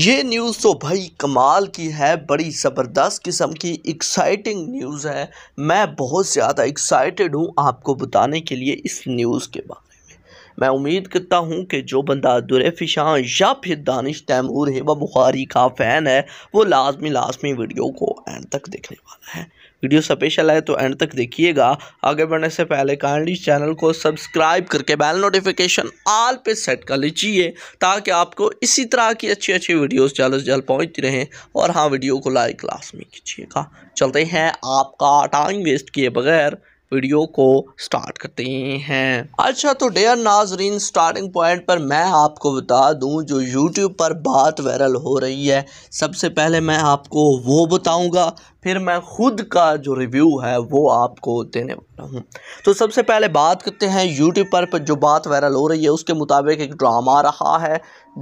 ये न्यूज़ तो भाई कमाल की है बड़ी ज़बरदस्त किस्म की एक्साइटिंग न्यूज़ है मैं बहुत ज़्यादा एक्साइटेड हूँ आपको बताने के लिए इस न्यूज़ के बाद मैं उम्मीद करता हूँ कि जो बंदा दुरफिशां या फिर दानिश तैमूर हिबा बुखारी का फ़ैन है वो लाजमी लाजमी वीडियो को एंड तक देखने वाला है वीडियो स्पेशल है तो एंड तक देखिएगा आगे बढ़ने से पहले काइंडली चैनल को सब्सक्राइब करके बेल नोटिफिकेशन आल पे सेट कर लीजिए ताकि आपको इसी तरह की अच्छी अच्छी वीडियोस जल्द से जल्द पहुँचती रहें और हाँ वीडियो को लाइक लास्ट में कीजिएगा चलते हैं आपका टाइम वेस्ट किए बगैर वीडियो को स्टार्ट करते हैं अच्छा तो डेयर नाजरीन स्टार्टिंग पॉइंट पर मैं आपको बता दूं जो यूट्यूब पर बात वायरल हो रही है सबसे पहले मैं आपको वो बताऊंगा फिर मैं खुद का जो रिव्यू है वो आपको देने वाला हूँ तो सबसे पहले बात करते हैं यूट्यूब पर जो बात वायरल हो रही है उसके मुताबिक एक ड्रामा रहा है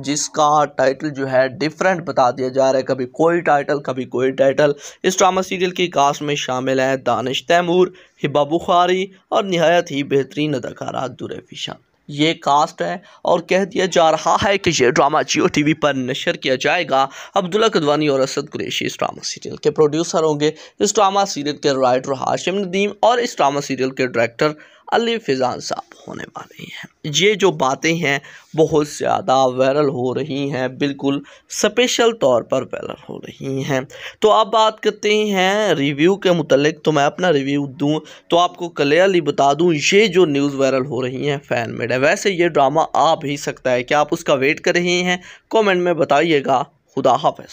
जिसका टाइटल जो है डिफरेंट बता दिया जा रहा है कभी कोई टाइटल कभी कोई टाइटल इस ड्रामा सीरियल की कास्ट में शामिल है दानिश तैमूर हिबा बुखारी और नहायत ही बेहतरीन अदाकारा दुरफिशा ये कास्ट है और कह दिया जा रहा है कि ये ड्रामा जियो टी पर नशर किया जाएगा अब्दुल्ला कदवानी और असद कुरेशी इस ड्रामा सीरियल के प्रोड्यूसर होंगे इस ड्रामा सीरियल के राइटर हाशिम नदीम और इस ड्रामा सीरियल के डायरेक्टर अली फिजान साहब होने वाले हैं ये जो बातें हैं बहुत ज़्यादा वायरल हो रही हैं बिल्कुल स्पेशल तौर पर वायरल हो रही हैं तो आप बात करते हैं रिव्यू के मतलब तो मैं अपना रिव्यू दूं तो आपको क्लियरली बता दूं ये जो न्यूज़ वायरल हो रही हैं फ़ैन मेड है वैसे ये ड्रामा आ भी सकता है क्या आप उसका वेट कर रहे हैं कॉमेंट में बताइएगा खुदा हाफ